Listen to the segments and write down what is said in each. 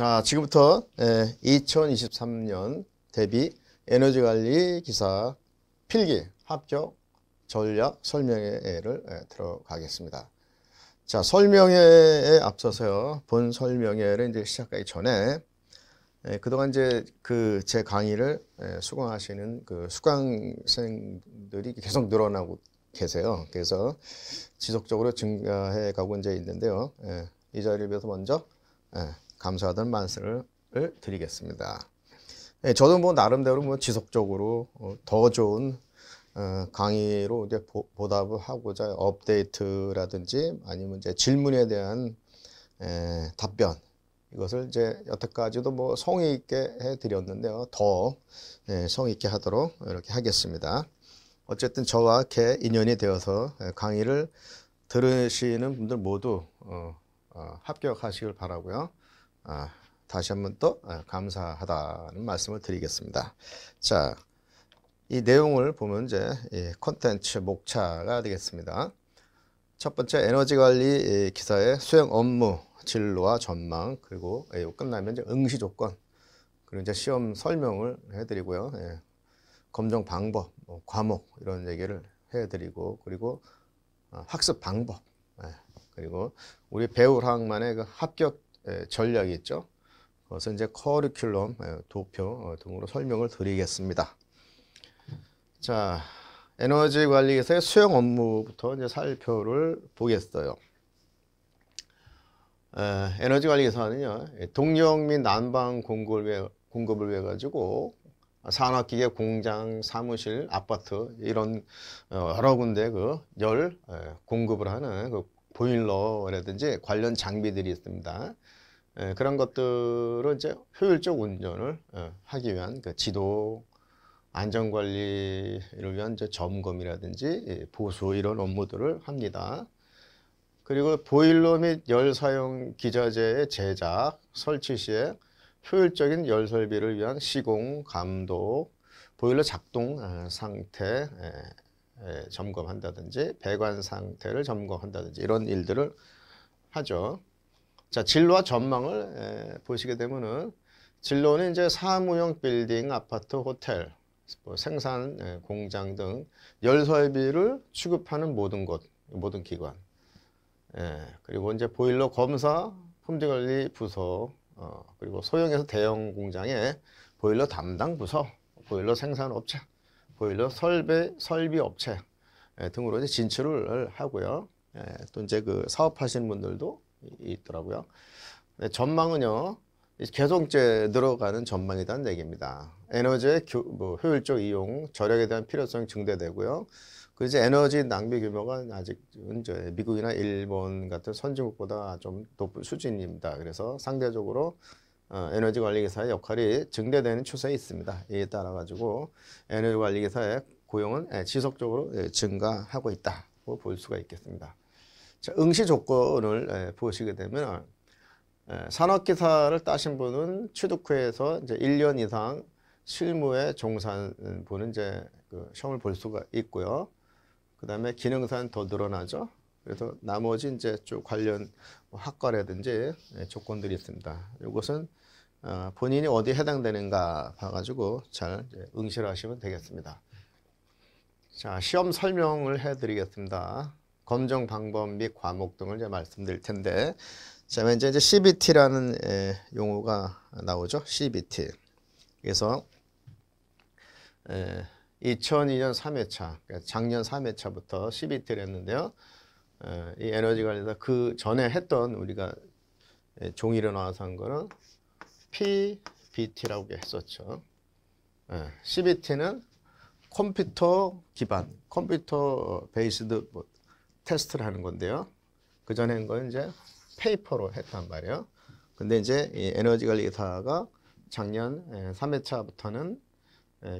자, 지금부터 2023년 예, 대비 에너지 관리 기사 필기 합격 전략 설명회를 예, 들어가겠습니다. 자, 설명회에 앞서서요. 본 설명회를 이제 시작하기 전에 예, 그동안 이제 그 제 강의를 수강하시는 그 수강생들이 계속 늘어나고 계세요. 그래서 지속적으로 증가해 가고 이제 있는데요. 이 자리를 위해서 먼저 감사하던는 말씀을 드리겠습니다. 예, 저도 뭐 나름대로 뭐 지속적으로 어, 더 좋은 어, 강의로 이제 보답을 하고자 업데이트라든지 아니면 이제 질문에 대한 에, 답변 이것을 이제 여태까지도 뭐 성의 있게 해드렸는데요. 더 예, 성의 있게 하도록 이렇게 하겠습니다. 어쨌든 저와 개 인연이 되어서 강의를 들으시는 분들 모두 어, 어, 합격하시길 바라고요. 아, 다시 한번 또 아, 감사하다는 말씀을 드리겠습니다. 자, 이 내용을 보면 이제 콘텐츠 목차가 되겠습니다. 첫 번째 에너지 관리 기사의 수행 업무 진로와 전망 그리고 끝나면 이제 응시 조건 그리고 이제 시험 설명을 해드리고요. 예, 검정 방법, 뭐 과목 이런 얘기를 해드리고 그리고 아, 학습 방법 예, 그리고 우리 배우 학만의 그 합격 예, 전략이 있죠. 그것은 이제 커리큘럼, 예, 도표 어, 등으로 설명을 드리겠습니다. 자, 에너지 관리에서의 수용 업무부터 이제 살펴를 보겠어요. 에, 너지 관리에서는요, 동력 및 난방 공급을 위해, 공급을 위해 가지고 산업기계 공장, 사무실, 아파트 이런 어, 여러 군데 그 열 공급을 하는 그 보일러라든지 관련 장비들이 있습니다. 예, 그런 것들은 이제 효율적 운전을 예, 하기 위한 그 지도 안전관리를 위한 이제 점검이라든지 예, 보수 이런 업무들을 합니다. 그리고 보일러 및 열 사용 기자재의 제작, 설치 시에 효율적인 열 설비를 위한 시공, 감독, 보일러 작동 아, 상태 예, 예, 점검한다든지 배관 상태를 점검한다든지 이런 일들을 하죠. 자, 진로와 전망을 에, 예, 보시게 되면은 진로는 이제 사무용 빌딩, 아파트, 호텔, 뭐 생산, 에, 예, 공장 등 열설비를 취급하는 모든 곳, 모든 기관. 예, 그리고 이제 보일러 검사, 품질관리 부서, 어, 그리고 소형에서 대형 공장에 보일러 담당 부서, 보일러 생산 업체, 보일러 설비, 설비 업체 예, 등으로 이제 진출을 하고요. 예, 또 이제 그 사업하시는 분들도 있더라고요. 네, 전망은요. 개성제 늘어가는 전망이라는 얘기입니다. 에너지의 교, 뭐, 효율적 이용, 절약에 대한 필요성이 증대되고요. 그 이제 에너지 낭비 규모가 아직 이제 미국이나 일본 같은 선진국보다 좀 높은 수준입니다. 그래서 상대적으로 어, 에너지 관리 기사의 역할이 증대되는 추세에 있습니다. 이에 따라 가지고 에너지 관리 기사의 고용은 예, 지속적으로 예, 증가하고 있다고 볼 수가 있겠습니다. 자, 응시 조건을 예, 보시게 되면 예, 산업기사를 따신 분은 취득회에서 이제 1년 이상 실무에 종사한 분은 이제 그 시험을 볼 수가 있고요. 그 다음에 기능사는 더 늘어나죠. 그래서 나머지 이제 쭉 관련 뭐 학과라든지 예, 조건들이 있습니다. 이것은 어, 본인이 어디에 해당되는가 봐가지고 잘 응시를 하시면 되겠습니다. 자, 시험 설명을 해드리겠습니다. 검정 방법 및 과목 등을 이제 말씀드릴 텐데 자 이제 이제 CBT라는 에, 예, 용어가 나오죠. CBT. 그래서 에, 2002년 3회차, 그러니까 작년 3회차부터 CBT를 했는데요. 에, 예, 이 에너지 관리다 그 전에 했던 우리가 에, 예, 종이로 나와서 한 거는 PBT라고 했었죠. 에, CBT는 컴퓨터 기반, 컴퓨터 베이스드 뭐, 테스트를 하는 건데요. 그 전에 한건 이제 페이퍼로 했단 말이에요. 근데 이제 이 에너지 관리 사가 작년 3회차부터는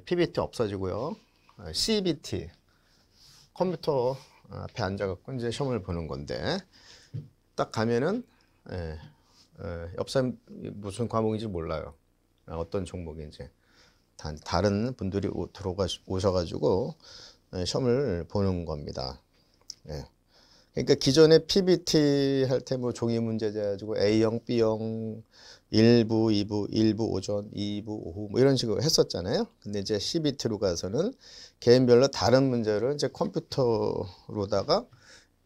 PBT 없어지고요. 어, CBT 컴퓨터 어, 앞에 앉아갖고 이제 시험을 보는 건데 딱 가면은 예, 예, 어, 옆 사람 무슨 과목인지 몰라요. 어떤 종목인지 다, 른 분들이 들어 오셔가지고 시험을 보는 겁니다. 예. 그러니까 기존의 PBT 할 때 뭐 종이 문제제 가지고 A형, B형, 1부, 2부, 1부 오전, 2부 오후 뭐 이런 식으로 했었잖아요. 근데 이제 CBT로 가서는 개인별로 다른 문제를 이제 컴퓨터로다가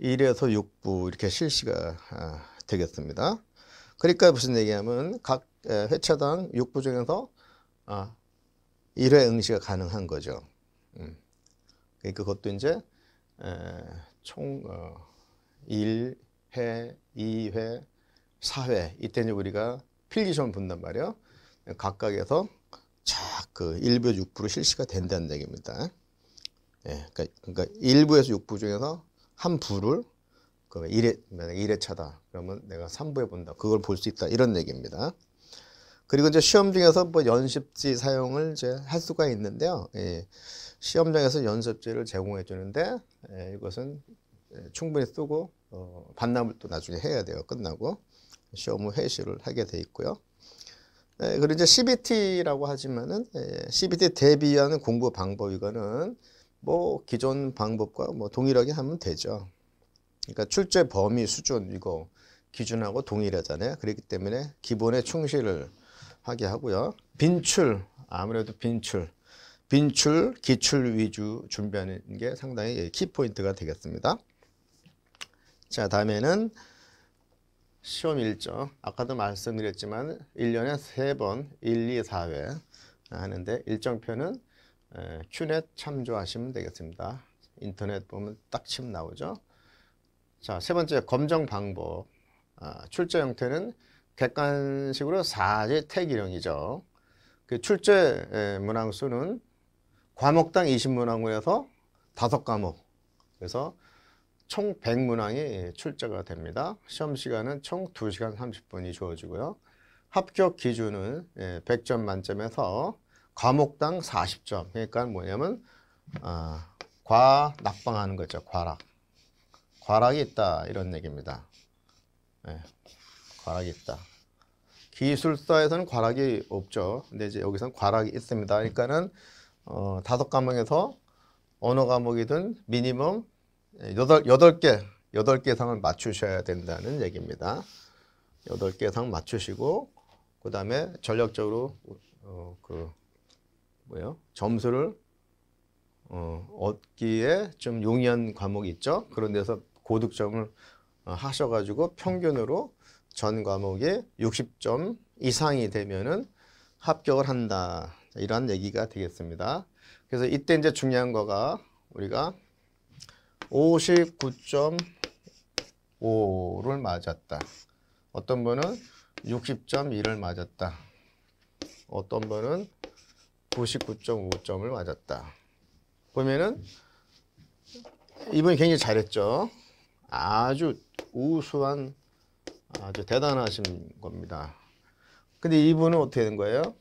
1에서 6부 이렇게 실시가 아, 되겠습니다. 그러니까 무슨 얘기냐면 각 회차당 6부 중에서 아, 1회 응시가 가능한 거죠. 음. 그러니까 그것도 이제 에, 총 어, 1회, 2회, 4회 이때는 우리가 필기시험 본단 말이에요. 각각에서 쫙그 1부에서 6부로 실시가 된다는 얘기입니다. 예, 그러니까, 그러니까 1부에서 6부 중에서 한 부를 그 1회, 만약에 1회차다. 그러면 내가 3부에 본다. 그걸 볼 수 있다. 이런 얘기입니다. 그리고 이제 시험 중에서 뭐 연습지 사용을 이제 할 수가 있는데요. 예, 시험장에서 연습지를 제공해 주는데 예, 이것은 예, 충분히 쓰고 어, 반납을 또 나중에 해야 돼요. 끝나고 시험 후회시를 하게 돼 있고요. 예, 그리고 이제 CBT라고 하지만은 예, CBT 대비하 공부 방법 이거는 뭐 기존 방법과 뭐 동일하게 하면 되죠. 그러니까 출제 범위 수준 이거 기준하고 동일하잖아요. 그렇기 때문에 기본에 충실을 하게 하고요. 빈출 아무래도 빈출 빈출 기출 위주 준비하는 게 상당히 예, 키포인트가 되겠습니다. 자, 다음에는 시험 일정. 아까도 말씀드렸지만 1년에 3번 1, 2, 4회 하는데 일정표는 큐넷 참조하시면 되겠습니다. 인터넷 보면 딱침 나오죠. 자, 세 번째 검정 방법. 아, 출제 형태는 객관식으로 사제 태기령이죠. 그 출제 문항수는 과목당 20문항으로 해서 다 과목. 그래서 총 100문항이 출제가 됩니다. 시험 시간은 총 2시간 30분이 주어지고요. 합격 기준은 100점 예, 만점에서 과목당 40점. 그러니까 뭐냐면 어, 과 낙방하는 거죠. 과락. 과락이 있다 이런 얘기입니다. 네, 과락이 있다. 기술사에서는 과락이 없죠. 근데 이제 여기서는 과락이 있습니다. 그러니까는 어, 다섯 과목에서 언어 과목이든 미니멈 예, 여덟 여개 여덟 개 상을 맞추셔야 된다는 얘기입니다. 여덟 개상 맞추시고 그 다음에 전략적으로 어, 그 뭐요 점수를 어, 얻기에 좀 용이한 과목이 있죠. 그런 데서 고득점을 어, 하셔가지고 평균으로 전 과목이 60점 이상이 되면은 합격을 한다. 이러 얘기가 되겠습니다. 그래서 이때 이제 중요한 거가 우리가 59.5를 맞았다. 어떤 분은 6 0 1을 맞았다. 어떤 분은 99.5점을 맞았다. 보면은 이분이 굉장히 잘했죠. 아주 우수한 아주 대단하신 겁니다. 근데 이분은 어떻게 된 거예요?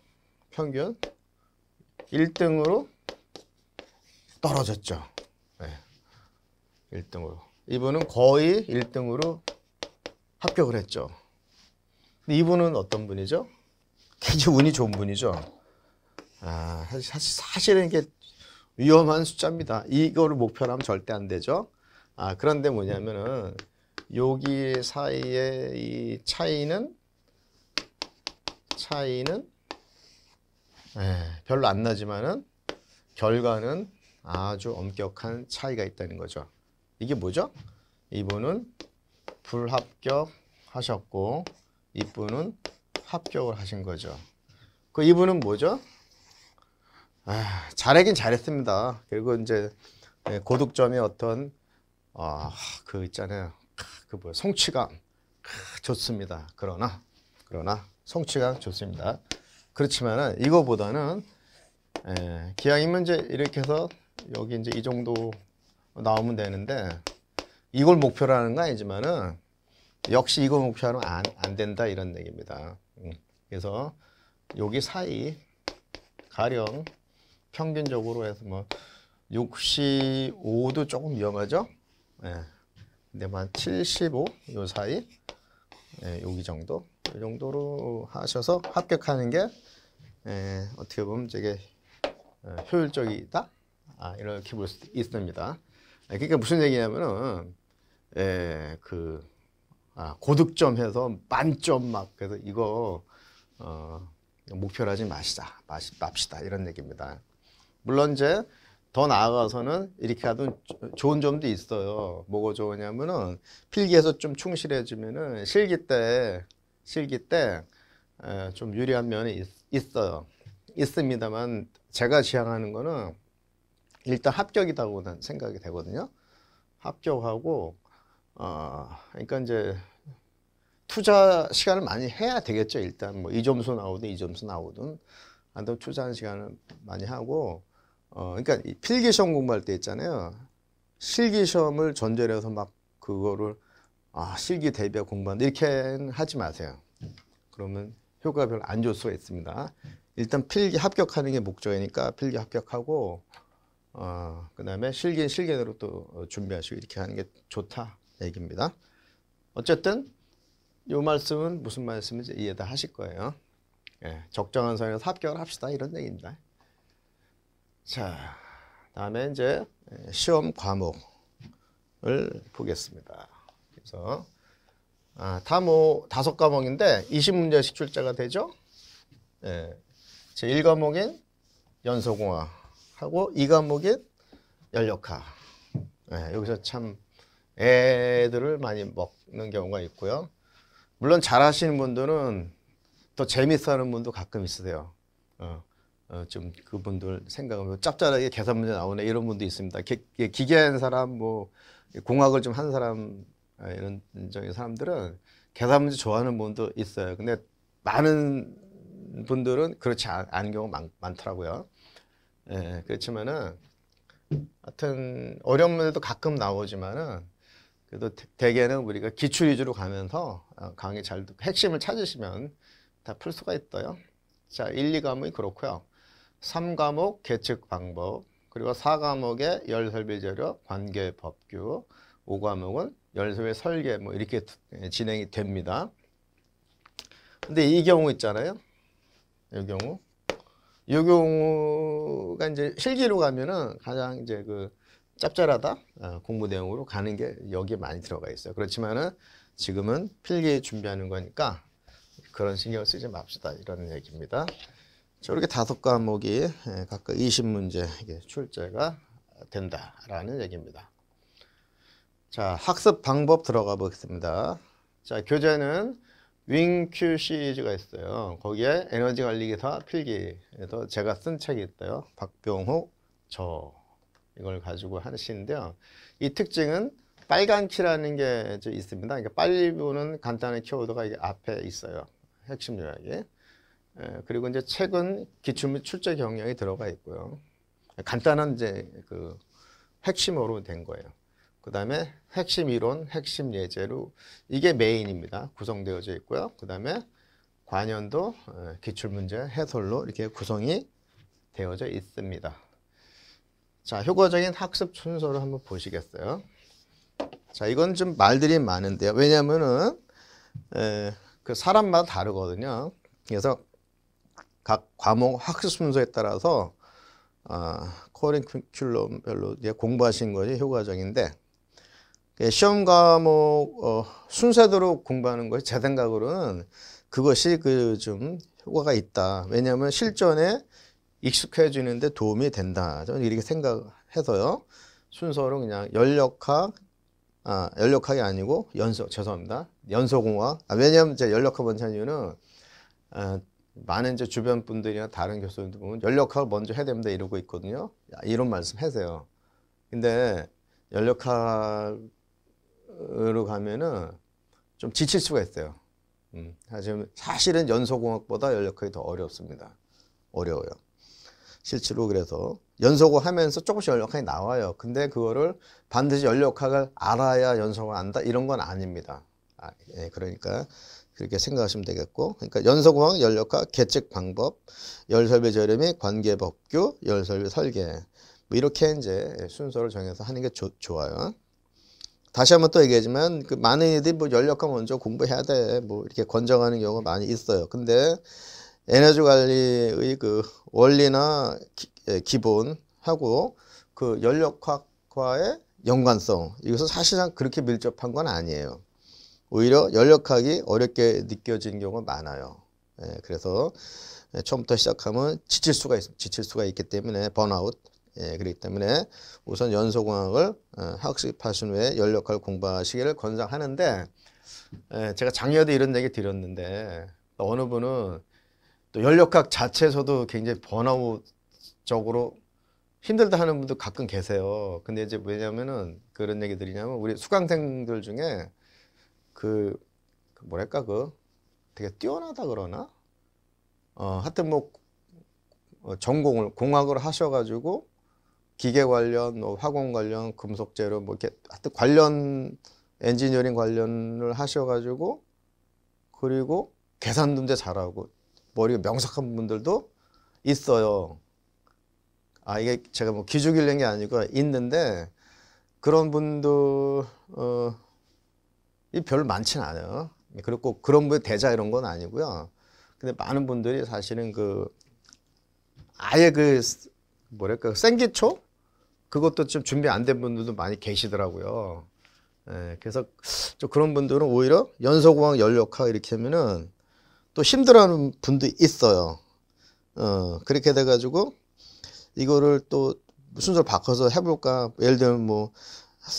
평균 1등으로 떨어졌죠. 1등으로. 이분은 거의 1등으로 합격을 했죠. 근데 이분은 어떤 분이죠? 굉장히 운이 좋은 분이죠. 아, 사실, 사실은 이게 위험한 숫자입니다. 이거를 목표로 하면 절대 안 되죠. 아, 그런데 뭐냐면은 여기 사이에 이 차이는 차이는 에, 예, 별로 안 나지만은 결과는 아주 엄격한 차이가 있다는 거죠. 이게 뭐죠? 이분은 불합격하셨고 이분은 합격을 하신 거죠. 그 이분은 뭐죠? 아, 잘하긴 잘했습니다. 그리고 이제 예, 고득점의 어떤 아, 그 있잖아요. 그뭐 성취감 좋습니다. 그러나 그러나 성취감 좋습니다. 그렇지만 이거보다는 예, 기왕이면 이제 이렇게 해서 여기 이제 이 정도 나오면 되는데 이걸 목표로 하는 건 아니지만은 역시 이걸 목표로 하면 안, 안 된다 이런 얘기입니다. 음. 그래서 여기 사이 가령 평균적으로 해서 뭐 65도 조금 위험하죠? 예. 근데 만75요 뭐 사이 예, 여기 정도 이 정도로 하셔서 합격하는 게 예, 어떻게 보면 되게 어, 효율적이다 아, 이렇게 볼 수 있습니다. 예, 그러니까 무슨 얘기냐면은 예, 그 아, 고득점 해서 만점 막 그래서 이거 어, 목표로 하지 마시자. 마시, 맙시다. 이런 얘기입니다. 물론 이제 더 나아가서는 이렇게 하던 좋은 점도 있어요. 뭐가 좋으냐면은 필기에서 좀 충실해지면은 실기 때 실기 때좀 예, 유리한 면이 있, 있어요. 있습니다만 제가 지향하는 거는 일단 합격이다고는 생각이 되거든요. 합격하고 어, 그러니까 이제 투자 시간을 많이 해야 되겠죠. 일단 뭐 이 점수 나오든 이 점수 나오든 안되 아, 투자하 시간을 많이 하고 어, 그러니까 필기 시험 공부할 때 있잖아요. 실기 시험을 전제로 해서 막 그거를 아 실기 대비 공부한다 이렇게 하지 마세요. 그러면 효과가 별로 안 좋을 수가 있습니다. 일단 필기 합격하는 게 목적이니까 필기 합격하고 어, 그 다음에 실긴 기실기대로또 어, 준비하시고 이렇게 하는 게 좋다 얘기입니다. 어쨌든 이 말씀은 무슨 말씀인지 이해 다 하실 거예요. 예, 적정한 선에서 합격을 합시다 이런 얘기입니다. 자, 다음에 이제 예, 시험 과목을 보겠습니다. 그래서 아, 다뭐 다섯 과목인데 20문제씩 출제가 되죠. 예, 제1과목인 연소공학 하고 이 과목인 연력화 네, 여기서 참 애들을 많이 먹는 경우가 있고요. 물론 잘하시는 분들은 더 재밌어하는 분도 가끔 있으세요. 어, 어, 좀 그분들 생각하면 짭짤하게 계산 문제 나오네 이런 분도 있습니다. 기, 기계한 사람, 뭐 공학을 좀 한 사람 아, 이런 인적의 사람들은 계산 문제 좋아하는 분도 있어요. 근데 많은 분들은 그렇지 않은 경우 많, 많더라고요. 예, 예, 그렇지만은 하여튼 어려운 문제도 가끔 나오지만은 그래도 대개는 우리가 기출 위주로 가면서 어, 강의 잘 핵심을 찾으시면 다 풀 수가 있어요. 자, 1, 2과목이 그렇고요. 3과목 계측 방법, 그리고 4과목의 열설비 재료, 관계 법규, 5과목은 열쇠의 설계 뭐 이렇게 예, 진행이 됩니다. 근데 이 경우 있잖아요. 이 경우 이 경우가 이제 실기로 가면은 가장 이제 그 짭짤하다 어, 공부 내용으로 가는 게 여기에 많이 들어가 있어요. 그렇지만은 지금은 필기 준비하는 거니까 그런 신경 쓰지 맙시다 이런 얘기입니다. 저렇게 다섯 과목이 예, 각각 20문제 출제가 된다라는 얘기입니다. 자, 학습 방법 들어가 보겠습니다. 자, 교재는 윙큐 시리즈가 있어요. 거기에 에너지 관리 기사 필기에서 제가 쓴 책이 있어요. 박병호 저 이걸 가지고 하 시인데요. 이 특징은 빨간 키라는 게 있습니다. 그러니까 빨리 보는 간단한 키워드가 앞에 있어요. 핵심 요약이. 예, 그리고 이제 책은 기출 및 출제 경영이 들어가 있고요. 간단한 이제 그 핵심어로 된 거예요. 그 다음에 핵심 이론, 핵심 예제로 이게 메인입니다. 구성되어져 있고요. 그 다음에 관연도 어, 기출문제 해설로 이렇게 구성이 되어져 있습니다. 자, 효과적인 학습 순서를 한번 보시겠어요. 자, 이건 좀 말들이 많은데요. 왜냐면은, 그 사람마다 다르거든요. 그래서 각 과목 학습 순서에 따라서 어, 커리큘럼별로 공부하신 것이 효과적인데 예, 시험 과목 어, 순서대로 공부하는 거예제 생각으로는 그것이 그 좀 효과가 있다. 왜냐하면 실전에 익숙해지는데 도움이 된다. 저는 이렇게 생각해서요. 순서로 그냥 연력학, 아, 연력학이 아니고 연소, 죄송합니다. 연소공학. 아, 왜냐하면 제가 연력학 먼저 한 이유는 아, 많은 제 주변 분들이나 다른 교수님들 보면 연력학 을 먼저 해야 됩니다 이러고 있거든요. 야, 이런 말씀 하세요. 근데 연력학 공학으로 가면은 좀 지칠 수가 있어요. 음, 사실은 연소공학보다 연력학이 더 어렵습니다. 어려워요. 실제로 그래서 연소고 하면서 조금씩 연력학이 나와요. 근데 그거를 반드시 연력학을 알아야 연소고 안다 이런 건 아닙니다. 아, 예, 그러니까 그렇게 생각하시면 되겠고 그러니까 연소공학, 연력학, 계측 방법, 열설배 저렴 및 관계 법규, 열설배 설계 뭐 이렇게 이제 순서를 정해서 하는 게 조, 좋아요. 다시 한번 또 얘기하지만 그 많은 애들이 뭐 연력학 먼저 공부해야 돼. 뭐 이렇게 권장하는 경우가 많이 있어요. 근데 에너지 관리의 그 원리나 기, 예, 본하고 그 연력학과의 연관성 이것은 사실상 그렇게 밀접한 건 아니에요. 오히려 연력학이 어렵게 느껴지는 경우가 많아요. 예, 그래서 예, 처음부터 시작하면 지칠 수가 있, 지칠 수가 있기 때문에 번아웃 예, 그렇기 때문에 우선 연소공학을 어, 학습 하신 후에 연력할 공부하시기를 권장하는데 예, 제가 작년에도 이런 얘기 드렸는데 어느 분은 또 연력학 자체에서도 굉장히 번아웃적으로 힘들다 하는 분도 가끔 계세요. 근데 이제 왜냐면은 그런 얘기 드리냐면 우리 수강생들 중에 그, 그 뭐랄까 그 되게 뛰어나다 그러나 어 하여튼 뭐 어, 전공을 공학을 하셔가지고 기계 관련, 뭐 화공 관련, 금속 재료 뭐 이렇게 하여튼 관련 엔지니어링 관련을 하셔가지고 그리고 계산 문제 잘하고 머리가 명석한 분들도 있어요. 아 이게 제가 뭐 기죽이려는 게 아니고 있는데 그런 분들 어, 이 별로 많지는 않아요. 그리고 그런 분 대자 이런 건 아니고요. 근데 많은 분들이 사실은 그 아예 그 뭐랄까 생기초 그것도 좀 준비 안 된 분들도 많이 계시더라고요. 예, 그래서 좀 그런 분들은 오히려 연소공연 열역화 이렇게 하면은 또 힘들어하는 분도 있어요. 어, 그렇게 돼가지고 이거를 또 순서를 바꿔서 해볼까. 예를 들면 뭐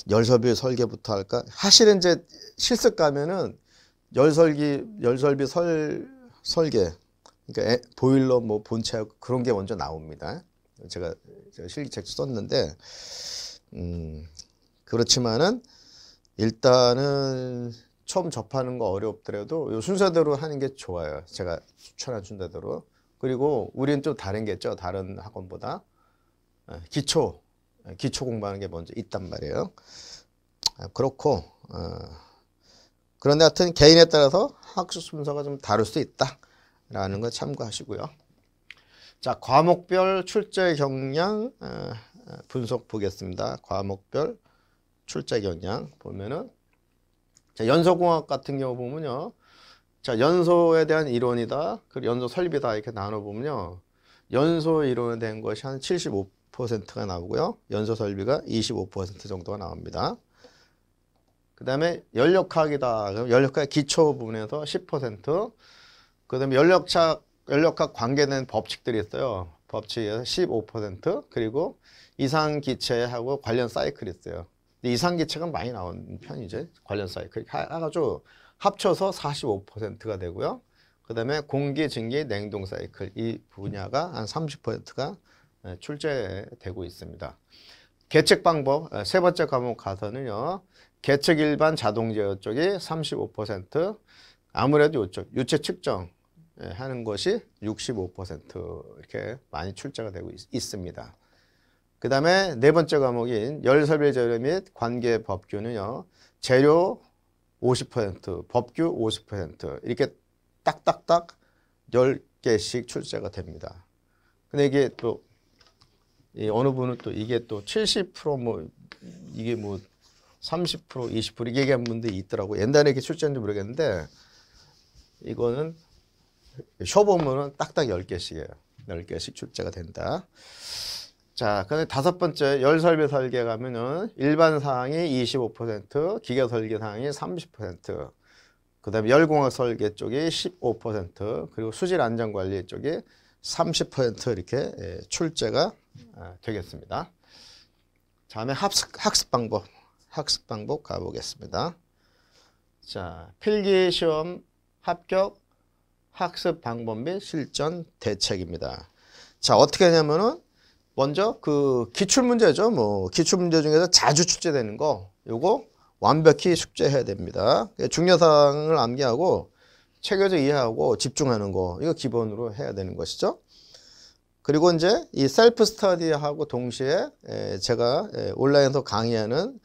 열설비 설계부터 할까. 사실은 이제 실습 가면은 열설기, 열설비 설, 설계. 그러니까 에, 보일러 뭐 본체 그런 게 먼저 나옵니다. 제가, 제가 실기책 썼는데 음, 그렇지만은 일단은 처음 접하는 거 어렵더라도 요 순서대로 하는 게 좋아요. 제가 추천한 순서대로. 그리고 우리는 좀 다른 게 있죠. 다른 학원보다 어, 기초 어, 기초 공부하는 게 먼저 있단 말이에요. 아, 그렇고 어, 그런데 하여튼 개인에 따라서 학습 순서가 좀 다를 수 있다라는 걸 참고하시고요. 자, 과목별 출제 경향 어, 어, 분석 보겠습니다. 과목별 출제 경향 보면은 자, 연소공학 같은 경우 보면요. 자, 연소에 대한 이론이다. 그리고 연소 설비다 이렇게 나눠 보면요. 연소 이론에 대한 것이 한 75%가 나오고요. 연소 설비가 25% 정도가 나옵니다. 그다음에 연력학이다. 그럼 연력학의 기초 부분에서 10%. 그다음에 연력학 연력학 관계된 법칙들이 있어요. 법칙에서 15% 그리고 이상 기체하고 관련 사이클이 있어요. 이상 기체가 많이 나온 편이죠. 관련 사이클 해가지고 합쳐서 45%가 되고요. 그다음에 공기, 증기, 냉동 사이클 이 분야가 한 30%가 예, 출제되고 있습니다. 개척 방법 예, 세 번째 과목 가서는요. 개척 일반 자동제어 쪽이 35% 아무래도 이쪽 유체 측정 예, 하는 것이 65% 이렇게 많이 출제가 되고 있, 습니다 그 다음에 네 번째 과목인 열설비 재료 및 관계 법규는요. 재료 50%, 법규 50% 이렇게 딱딱딱 10개씩 출제가 됩니다. 근데 이게 또 어느 분은 또 이게 또 70%뭐 이게 뭐 30%, 20% 이렇게 얘기한 분들 있더라고. 옛날에 이게 출제인지 모르겠는데 이거는 쇼본문은 딱딱 10개씩이에요. 10개씩 출제가 된다. 자, 그다음 다섯 번째 열설계 설계 가면은 일반 사항이 25%, 기계 설계 사항이 30%, 그다음에 열공학 설계 쪽이 15%, 그리고 수질 안전 관리 쪽이 30% 이렇게 예, 출제가 아, 되겠습니다. 다음에 학습, 학습 방법, 학습 방법 가보겠습니다. 자, 필기 시험 합격 학습 방법 및 실전 대책입니다. 자, 어떻게 하냐면은 먼저 그 기출 문제죠. 뭐 기출 문제 중에서 자주 출제되는 거 요거 완벽히 숙제해야 됩니다. 중요 사항을 암기하고 체계적 이해하고 집중하는 거 이거 기본으로 해야 되는 것이죠. 그리고 이제 이 셀프 스터디하고 동시에 제가 온라인에서 강의하는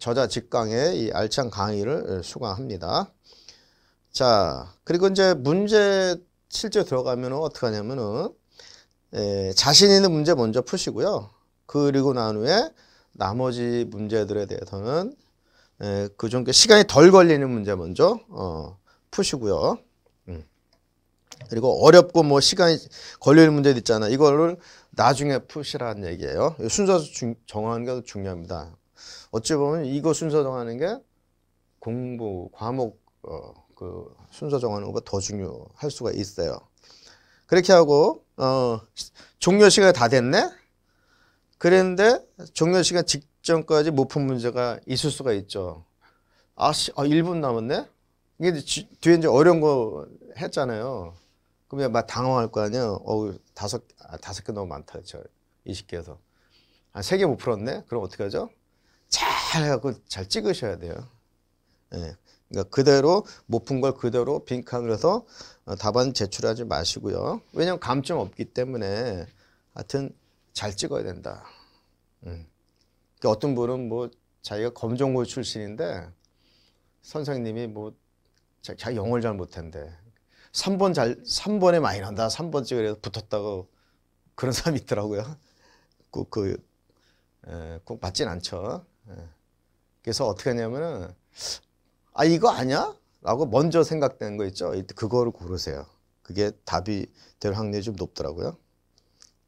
저자 직강의 이 알찬 강의를 수강합니다. 자, 그리고 이제 문제 실제 들어가면 어떻게 하냐면은 에, 예, 자신 있는 문제 먼저 푸시고요. 그리고 난 후에 나머지 문제들에 대해서는 에, 그 중에 시간이 덜 걸리는 문제 먼저 어, 푸시고요. 음. 그리고 어렵고 뭐 시간이 걸리는 문제도 있잖아. 이거를 나중에 푸시라는 얘기예요. 순서 중, 정하는 게 중요합니다. 어찌 보면 이거 순서 정하는 게 공부 과목 어, 그 순서 정하는 것보다 더 중요할 수가 있어요. 그렇게 하고 어 종료 시간 다 됐네. 그랬는데 종료 시간 직전까지 못 푼 문제가 있을 수가 있죠. 아씨, 아 1분 남았네. 이게 지, 뒤에 이제 어려운 거 했잖아요. 그러면 막 당황할 거 아니에요. 어 다섯 아, 다섯 개 너무 많다. 저 20개에서 한세개 못 풀었네. 그럼 어떻게 하죠? 잘 해갖고 잘 찍으셔야 돼요. 예. 그러니까 그대로 못 푼 걸 그대로 빈칸으로 해서 어, 답안 제출하지 마시고요. 왜냐면 감점 없기 때문에 하여튼 잘 찍어야 된다. 음. 그러니까 어떤 분은 뭐 자기가 검정고 출신인데 선생님이 뭐 자기 영어를 잘 못한대. 3번 잘 3번에 많이 난다. 3번 찍으래서 붙었다고 그런 사람이 있더라고요. 꼭 그, 에, 꼭 맞진 않죠. 에. 예. 그래서 어떻게 하냐면은 아 이거 아니야? 라고 먼저 생각되는 거 있죠. 그거를 고르세요. 그게 답이 될 확률이 좀 높더라고요.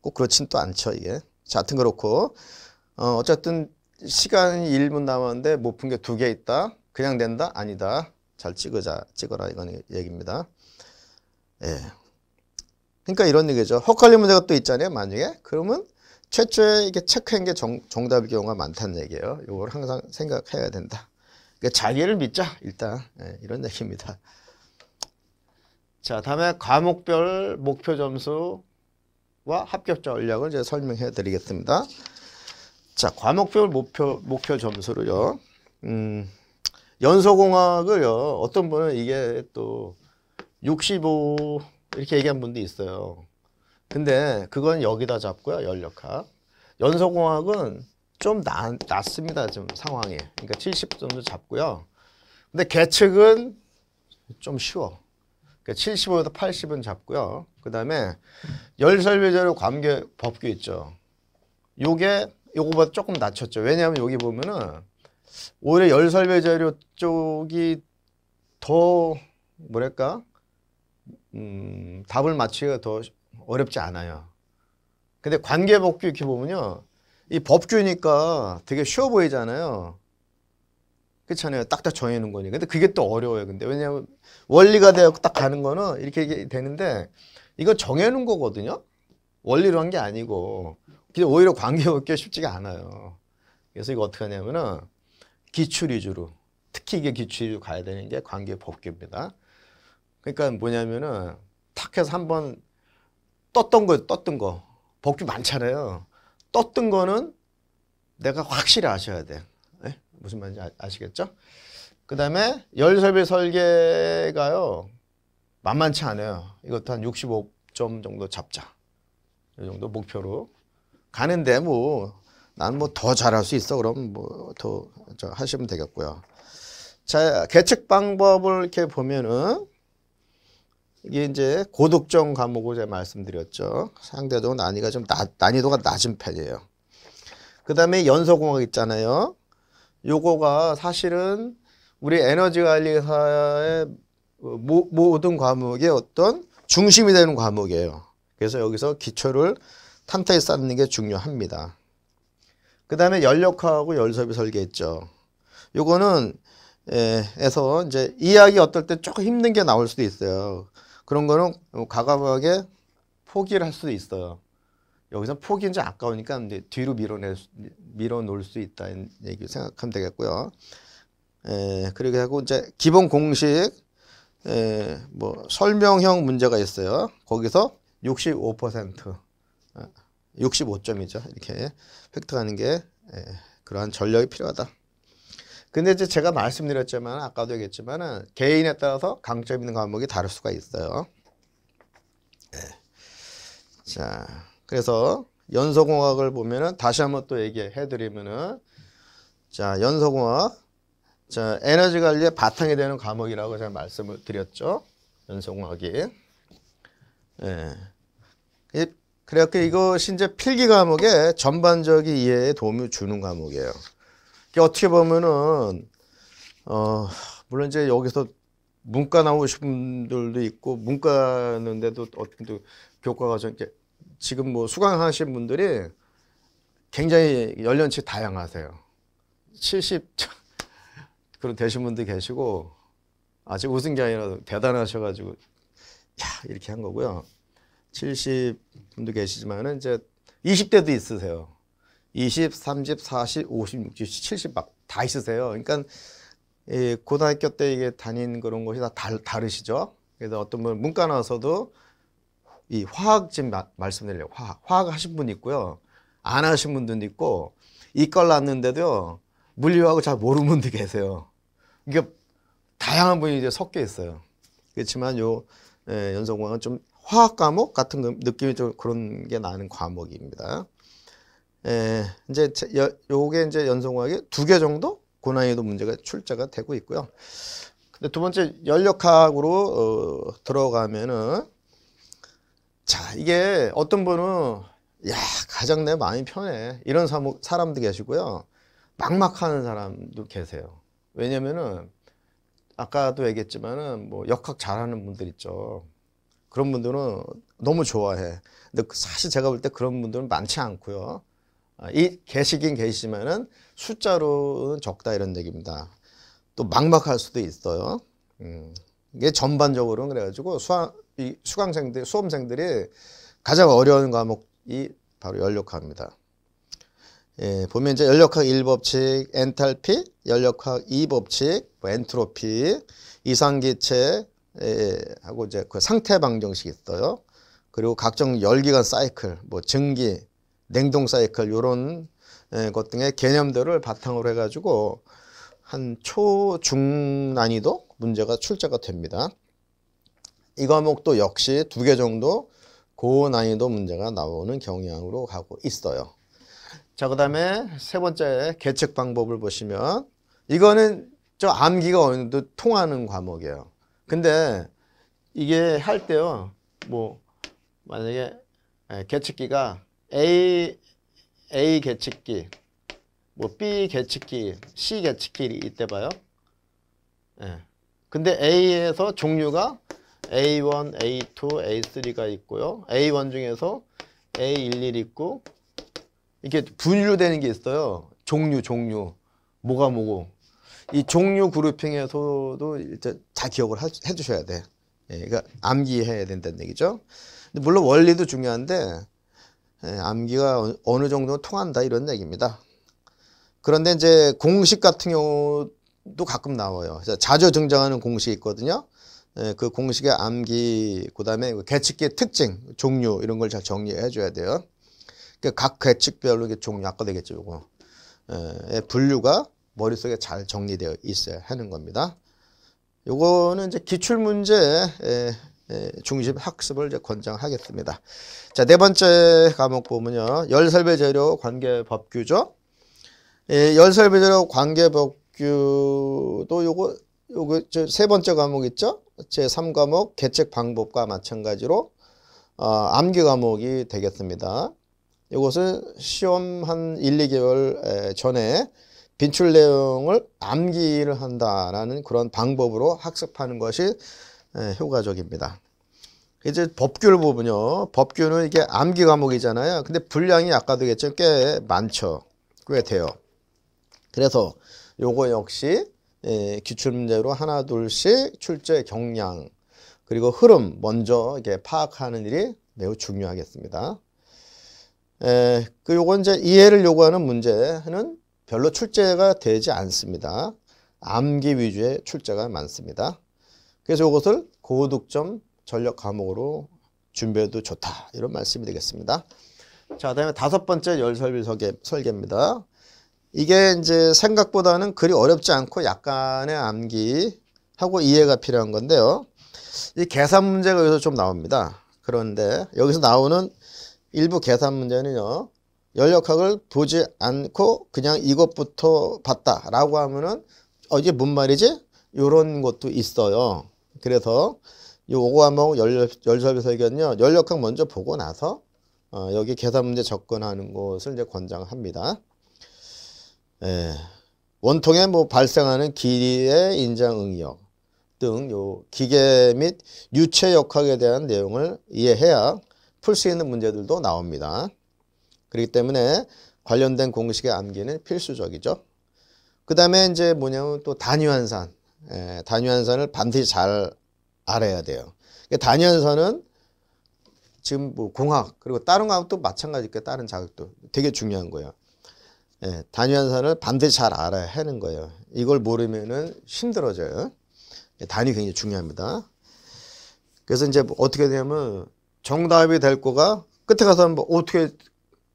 꼭 그렇진 또 않죠 이게. 자, 하여튼 그렇고 어, 어쨌든 시간이 1분 남았는데 못 푼 게 두 개 있다. 그냥 된다? 아니다. 잘 찍으자, 찍어라 이건 얘기입니다. 예. 그러니까 이런 얘기죠. 헛갈림 문제가 또 있잖아요. 만약에 그러면 최초에 이게 체크한 게 정, 답일 경우가 많다는 얘기예요. 이걸 항상 생각해야 된다. 그러니까 자기를 믿자 일단 네, 이런 얘기입니다. 자 다음에 과목별 목표 점수와 합격자 전략을 이제 설명해 드리겠습니다. 자 과목별 목표 목표 점수를요 음, 연소공학을요 어떤 분은 이게 또 65 이렇게 얘기한 분도 있어요. 근데 그건 여기다 잡고요 연력학. 연소공학은 좀 나, 낫습니다. 좀 상황이. 그러니까 70점도 잡고요. 근데 계측은 좀 쉬워. 그러니까 75에서 80은 잡고요. 그 다음에 열설배제로 관계 법규 있죠. 요게 요거보다 조금 낮췄죠. 왜냐하면 여기 보면은 오히려 열설배 자료 쪽이 더 뭐랄까 음, 답을 맞추기가 더 어렵지 않아요. 근데 관계복귀 이렇게 보면요. 이 법규니까 되게 쉬워 보이잖아요. 그렇잖아요. 딱딱 정해놓은 거니까. 근데 그게 또 어려워요. 근데 왜냐하면 원리가 되어 딱 가는 거는 이렇게 되는데 이거 정해놓은 거거든요. 원리로 한 게 아니고. 근데 오히려 관계 얻기 쉽지가 않아요. 그래서 이거 어떻게 하냐면은 기출 위주로 특히 이게 기출 위주로 가야 되는 게 관계 법규입니다. 그러니까 뭐냐면은 탁 해서 한번 떴던 거 떴던 거 법규 많잖아요. 떴던 거는 내가 확실히 아셔야 돼. 네? 무슨 말인지 아, 아시겠죠? 그 다음에 열설비 설계가요. 만만치 않아요. 이것도 한 65점 정도 잡자. 이 정도 목표로. 가는데 뭐, 난 뭐 더 잘할 수 있어. 그럼 뭐 더 하시면 되겠고요. 자, 개측 방법을 이렇게 보면은 이게 이제 고득점 과목을 제가 말씀드렸죠. 상대적으로 난이가 좀 나, 난이도가 낮은 편이에요. 그 다음에 연소공학 있잖아요. 요거가 사실은 우리 에너지 관리사의 모, 모든 과목의 어떤 중심이 되는 과목이에요. 그래서 여기서 기초를 탄탄히 쌓는 게 중요합니다. 그 다음에 연력화하고 열섭이 설계했죠. 요거는 예, 에서 이제 이해기 어떨 때 조금 힘든 게 나올 수도 있어요. 그런 거는 과감하게 포기를 할 수도 있어요. 여기서 포기는 좀 아까우니까 이제 뒤로 밀어낼 수, 밀어놓을 수 있다는 얘기 생각하면 되겠고요. 에, 예, 그리고 하고 이제 기본 공식 에, 예, 뭐 설명형 문제가 있어요. 거기서 65% 65점이죠. 아, 이렇게 획득하는 게 에, 예, 그러한 전력이 필요하다. 근데 이제 제가 말씀드렸지만 아까도 얘기했지만 개인에 따라서 강점 있는 과목이 다를 수가 있어요. 네. 자, 그래서 연소공학을 보면은 다시 한 번 또 얘기해 드리면은 자, 연소공학 자, 에너지 관리의 바탕이 되는 과목이라고 제가 말씀을 드렸죠. 연소공학이. 예. 네. 그래갖이것 이제 필기 과목의 전반적인 이해에 도움을 주는 과목이에요. 그 어떻게 보면은 어 물론 이제 여기서 문과 나오신 분들도 있고 문과는데도 어떤 교과 과정 이제 지금 뭐 수강하신 분들이 굉장히 연령층 다양하세요. 70 그런 되신 분도 계시고 아직 우승 자이라도 대단하셔가지고 야 이렇게 한 거고요. 70 분도 계시지만은 이제 20대도 있으세요. 20, 30, 40, 50, 60, 70막다 있으세요. 그러니까 이 고등학교 때 이게 다닌 그런 것이 다 달, 다르시죠. 그래서 어떤 분 문과 나와서도 이 화학 지금 마, 말씀드리려고 화학 화학 하신 분 있고요. 안 하신 분도 있고 이걸 났는데도요 물리하고 잘 모르는 분도 계세요. 이게 그러니까 다양한 분이 이제 섞여 있어요. 그렇지만 요 예, 연성공학은 좀 화학 과목 같은 느낌이 좀 그런 게 나는 과목입니다. 예, 이제 여, 요게 이제 연속하게 두개 정도 고난이도 문제가 출제가 되고 있고요. 근데 두 번째 연력학으로 어, 들어가면은 자 이게 어떤 분은 야 가장 내 마음이 편해 이런 사무, 사람도 계시고요. 막막하는 사람도 계세요. 왜냐면은 아까도 얘기했지만은 뭐 역학 잘하는 분들 있죠. 그런 분들은 너무 좋아해. 근데 사실 제가 볼 때 그런 분들은 많지 않고요. 아, 이 개시긴 개시지만은 숫자로는 적다 이런 얘기입니다. 또 막막할 수도 있어요. 음, 이게 전반적으로 그래가지고 수학 이 수강생들 수험생들이 가장 어려운 과목이 바로 연력학입니다. 예, 보면 이제 연력학 1법칙, 엔탈피, 연력학 2법칙, 뭐 엔트로피, 이상기체 예, 예, 하고 이제 그 상태 방정식이 있어요. 그리고 각종 열기관 사이클, 뭐 증기, 냉동 사이클 요런 예, 것 등의 개념들을 바탕으로 해가지고 한 초, 중 난이도 문제가 출제가 됩니다. 이 과목도 역시 두 개 정도 고난이도 문제가 나오는 경향으로 가고 있어요. 자, 그 다음에 세 번째 계측 방법을 보시면 이거는 저 암기가 어느 정도 통하는 과목이에요. 근데 이게 할 때요, 뭐 만약에 예, 계측기가 A, A 계측기뭐 B 계측기 C 계측기 이때 봐요. 예. 근데 A에서 종류가 A1, A2, A3가 있고요. A1 중에서 A11 있고 이렇게 분류되는 게 있어요. 종류, 종류. 뭐가 뭐고. 이 종류 그룹핑에서도 일단 다 기억을 해 주셔야 돼. 예, 그러니까 암기해야 된다는 얘기죠. 근데 물론 원리도 중요한데 예, 암기가 어, 어느 정도 통한다 이런 얘기입니다. 그런데 이제 공식 같은 경우도 가끔 나와요. 자주 등장하는 공식이 있거든요. 예, 그 공식의 암기, 그 다음에 계측기의 특징, 종류 이런 걸 잘 정리해 줘야 돼요. 그 각 계측별로 종류, 아까 되겠죠, 요거. 예, 분류가 머릿속에 잘 정리되어 있어야 하는 겁니다. 요거는 이제 기출문제 예, 중심 학습을 이제 권장하겠습니다. 자, 네 번째 과목 보면요. 열설배 재료 관계 법규죠. 예, 열설배 재료 관계 법규도 요거 요거 세 번째 과목 있죠? 제 삼과목 개책 방법과 마찬가지로 어, 암기 과목이 되겠습니다. 이것은 시험 한 1, 2개월 전에 빈출 내용을 암기를 한다라는 그런 방법으로 학습하는 것이 예, 효과적입니다. 이제 법규를 보면요. 법규는 이게 암기 과목이잖아요. 근데 분량이 아까도 했죠꽤 많죠. 꽤 돼요. 그래서 요거 역시 예, 기출문제로 하나 둘씩 출제 경량 그리고 흐름 먼저 이게 파악하는 일이 매우 중요하겠습니다. 에, 예, 그 요건 이제 이해를 요구하는 문제는 별로 출제가 되지 않습니다. 암기 위주의 출제가 많습니다. 그래서 이것을 고득점 전력 과목으로 준비해도 좋다. 이런 말씀이 되겠습니다. 자, 다음에 다섯 번째 열설비 설계, 설계입니다. 이게 이제 생각보다는 그리 어렵지 않고 약간의 암기하고 이해가 필요한 건데요. 이 계산 문제가 여기서 좀 나옵니다. 그런데 여기서 나오는 일부 계산 문제는요. 열역학을 보지 않고 그냥 이것부터 봤다라고 하면은 어 이게 뭔 말이지? 요런 것도 있어요. 그래서 이 5과목 열설비설견요. 열역학 먼저 보고 나서 어, 여기 계산 문제 접근하는 것을 이제 권장합니다. 예. 원통에 뭐 발생하는 길이의 인장응역 등요 기계 및 유체 역학에 대한 내용을 이해해야 풀 수 있는 문제들도 나옵니다. 그렇기 때문에 관련된 공식의 암기는 필수적이죠. 그 다음에 이제 뭐냐면 또 단위환산. 에, 예, 단위환산을 반드시 잘 알아야 돼요. 그러니까 단위환산은 지금 뭐 공학 그리고 다른 과학도 마찬가지니까 다른 자극도 되게 중요한 거예요. 예, 단위환산을 반드시 잘 알아야 하는 거예요. 이걸 모르면은 힘들어져요. 예, 단위 굉장히 중요합니다. 그래서 이제 뭐 어떻게 되냐면 정답이 될 거가 끝에 가서 는뭐 어떻게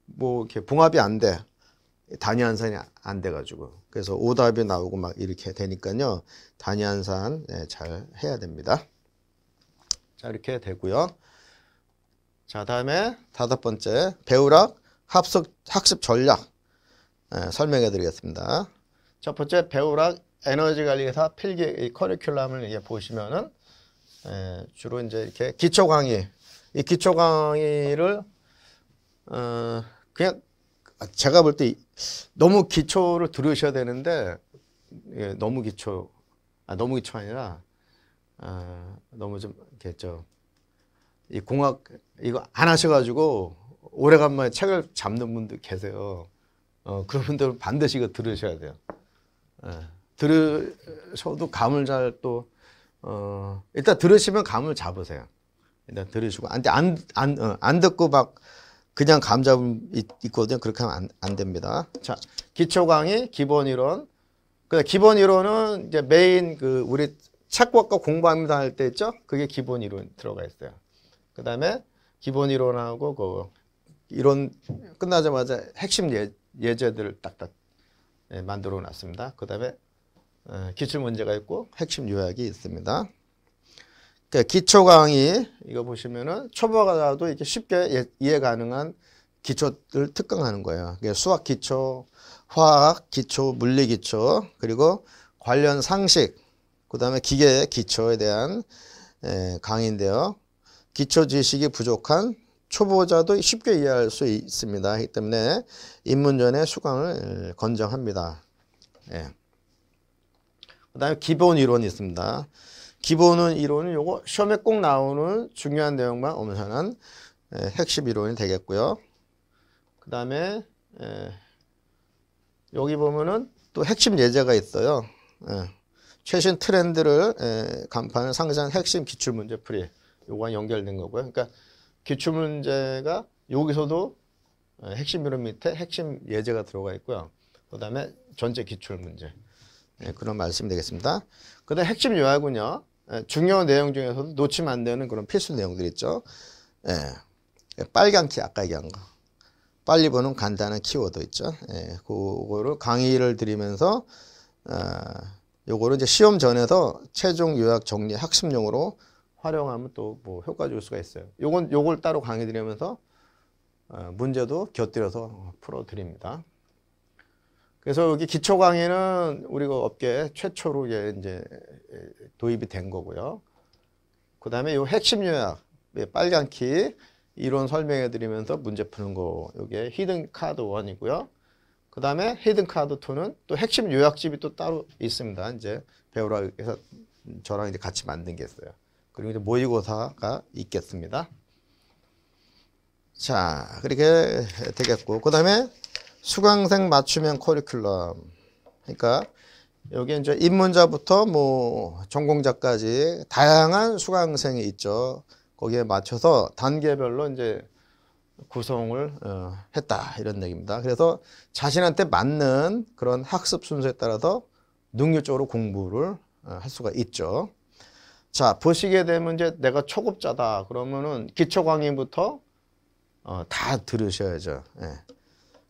뭐 이렇게 봉합이 안 돼. 단위한산이 안 돼가지고 그래서 오답이 나오고 막 이렇게 되니까요 단위한산 네, 잘 해야 됩니다 자 이렇게 되고요 자 다음에 다섯 번째 배우락 합석, 학습 전략 네, 설명해 드리겠습니다 첫 번째 배우락 에너지 관리사 필기 커리큘럼을 이게 보시면은 에, 네, 주로 이제 이렇게 기초 강의 이 기초 강의를 어, 그냥 제가 볼때 너무 기초를 들으셔야 되는데 예, 너무 기초 아 너무 기초 아니라 아, 너무 좀 됐죠 이 공학 이거 안 하셔가지고 오래간만에 책을 잡는 분들 계세요. 어, 그런 분들은 반드시 이거 들으셔야 돼요. 예, 들으셔도 감을 잘또 어, 일단 들으시면 감을 잡으세요. 일단 들으시고 안안 안, 안, 안 어, 듣고 막 그냥 감잡음 있거든요. 그렇게 하면 안, 안 됩니다. 자, 기초 강의, 기본 이론. 그 기본 이론은 이제 메인 그 우리 착과 공부합니다 할 때 있죠? 그게 기본 이론 들어가 있어요. 그 다음에 기본 이론하고 그 이론 끝나자마자 핵심 예, 예제들을 딱딱 예, 만들어 놨습니다. 그 다음에 어, 기출 문제가 있고 핵심 요약이 있습니다. 그러니까 기초 강의 이거 보시면은 초보가라도 이렇게 쉽게 예, 이해 가능한 기초를 특강하는 거예요. 수학 기초, 화학 기초, 물리 기초, 그리고 관련 상식, 그 다음에 기계 기초에 대한 예, 강의인데요. 기초 지식이 부족한 초보자도 쉽게 이해할 수 있습니다. 하기 때문에 입문전에 수강을 권장합니다. 예. 그 다음에 기본 이론이 있습니다. 기본은 이론은 요거 시험에 꼭 나오는 중요한 내용만 엄선한 핵심 이론이 되겠고요. 그 다음에 여기 보면은 또 핵심 예제가 있어요. 예. 최신 트렌드를 예, 간판을 상장한 핵심 기출문제 풀이 요거와 연결된 거고요. 그러니까 기출문제가 여기서도 예, 핵심 이론 밑에 핵심 예제가 들어가 있고요. 그 다음에 전체 기출문제. 예, 그런 말씀이 되겠습니다. 그 다음 핵심 요약은요. 예, 중요한 내용 중에서도 놓치면 안 되는 그런 필수 내용들 있죠. 예. 빨간 키 아까 얘기한 거. 빨리 보는 간단한 키워드 있죠. 예. 그거를 강의를 드리면서 어, 요거를 이제 시험 전에서 최종 요약 정리 학습용으로 활용하면 또 뭐 효과 줄 수가 있어요. 요건 요걸 따로 강의 드리면서 어, 문제도 곁들여서 풀어 드립니다. 그래서 여기 기초 강의는 우리 가 그 업계 최초로 이제 도입이 된 거고요. 그 다음에 요 핵심 요약, 빨간 키 이론 설명해 드리면서 문제 푸는 거, 요게 히든 카드 1이고요. 그 다음에 히든 카드 2는 또 핵심 요약집이 또 따로 있습니다. 이제 배우라 해서 저랑 이제 같이 만든 게 있어요. 그리고 이제 모의고사가 있겠습니다. 자, 그렇게 되겠고, 그 다음에 수강생 맞춤형 커리큘럼. 그러니까 여기 이제 입문자부터 뭐 전공자까지 다양한 수강생이 있죠. 거기에 맞춰서 단계별로 이제 구성을 어, 했다 이런 얘기입니다. 그래서 자신한테 맞는 그런 학습 순서에 따라서 능률적으로 공부를 어, 할 수가 있죠. 자 보시게 되면 이제 내가 초급자다 그러면은 기초 강의부터 어, 다 들으셔야죠. 예.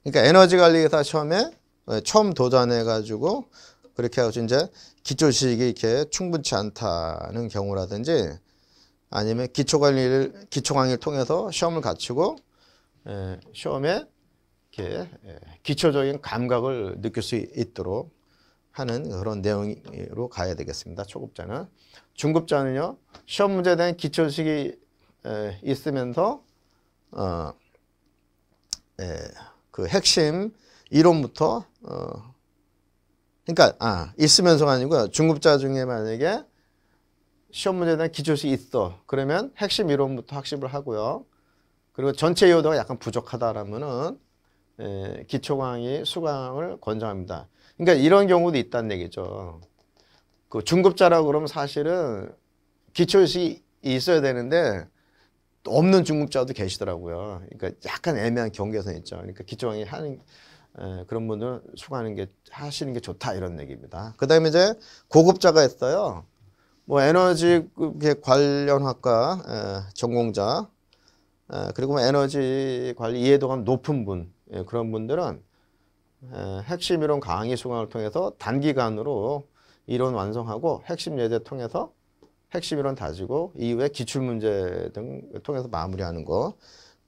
그러니까 에너지 관리사 시험에 어, 처음 도전해가지고 그렇게 하고 이제 기초 지식이 이렇게 충분치 않다는 경우라든지 아니면 기초 관리를 기초 강의를 통해서 시험을 갖추고 에, 예, 시험에 이렇게 예, 기초적인 감각을 느낄 수 있도록 하는 그런 내용으로 가야 되겠습니다. 초급자는 중급자는요 시험 문제에 대한 기초 지식이 에, 있으면서 어, 에, 예, 그 핵심 이론부터 어 그러니까 아 있으면서가 아니고 중급자 중에 만약에 시험 문제에 대한 기초식이 있어 그러면 핵심 이론부터 학습을 하고요 그리고 전체 요도가 약간 부족하다라면은 예, 기초 강의 수강을 권장합니다 그러니까 이런 경우도 있다는 얘기죠 그 중급자라고 그러면 사실은 기초식이 있어야 되는데 없는 중급자도 계시더라고요. 그러니까 약간 애매한 경계선 있죠. 그러니까 기초강의 하는 에, 그런 분들 수강하는 게 하시는 게 좋다 이런 얘기입니다. 그다음에 이제 고급자가 있어요. 뭐 에너지 그 관련 학과 에, 전공자 에, 그리고 뭐 에너지 관리 이해도가 높은 분 예, 그런 분들은 에, 핵심 이론 강의 수강을 통해서 단기간으로 이론 완성하고 핵심 예제 통해서 핵심 이론 다지고 이후에 기출 문제 등 통해서 마무리하는 거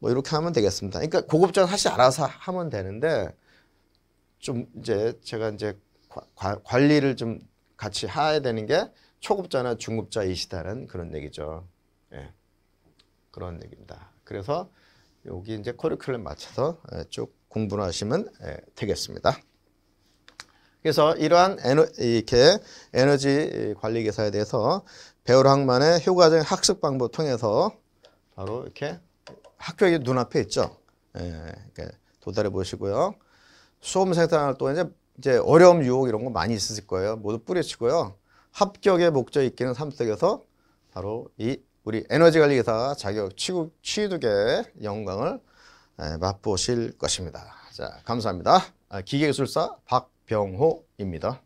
뭐 이렇게 하면 되겠습니다. 그러니까 고급자 사실 알아서 하면 되는데 좀 이제 제가 이제 관리를 좀 같이 해야 되는 게 초급자나 중급자이시다는 그런 얘기죠. 예. 그런 얘기입니다. 그래서 여기 이제 커리큘럼 맞춰서 예, 쭉 공부를 하시면 예, 되겠습니다. 그래서 이러한 에너, 이렇게 에너지 관리 계산에 대해서 배울학만의 효과적인 학습 방법 을 통해서 바로 이렇게 학교의 눈앞에 있죠. 예, 도달해 보시고요. 수험생들 또 이제 이제 어려움 유혹 이런 거 많이 있으실 거예요. 모두 뿌리치고요. 합격의 목적이 있기는 삶 속에서 바로 이 우리 에너지 관리 기사 자격 취국 취득의 영광을 예, 맛보실 것입니다. 자, 감사합니다. 아, 기계기술사 박병호입니다.